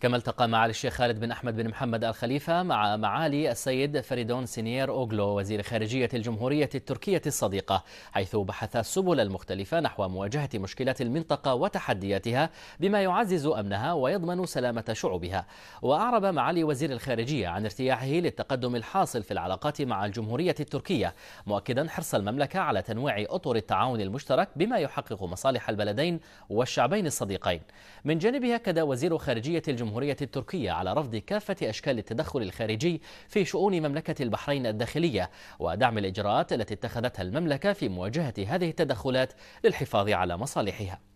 كما التقى معالي الشيخ خالد بن أحمد بن محمد الخليفة مع معالي السيد فريدون سينير أوغلو وزير خارجية الجمهورية التركية الصديقة حيث بحث السبل المختلفة نحو مواجهة مشكلات المنطقة وتحدياتها بما يعزز أمنها ويضمن سلامة شعوبها وأعرب معالي وزير الخارجية عن ارتياحه للتقدم الحاصل في العلاقات مع الجمهورية التركية مؤكدا حرص المملكة على تنويع أطر التعاون المشترك بما يحقق مصالح البلدين والشعبين الصديقين من جانبها كدا وزير خارجية الجمهورية الجمهورية التركية على رفض كافة أشكال التدخل الخارجي في شؤون مملكة البحرين الداخلية ودعم الإجراءات التي اتخذتها المملكة في مواجهة هذه التدخلات للحفاظ على مصالحها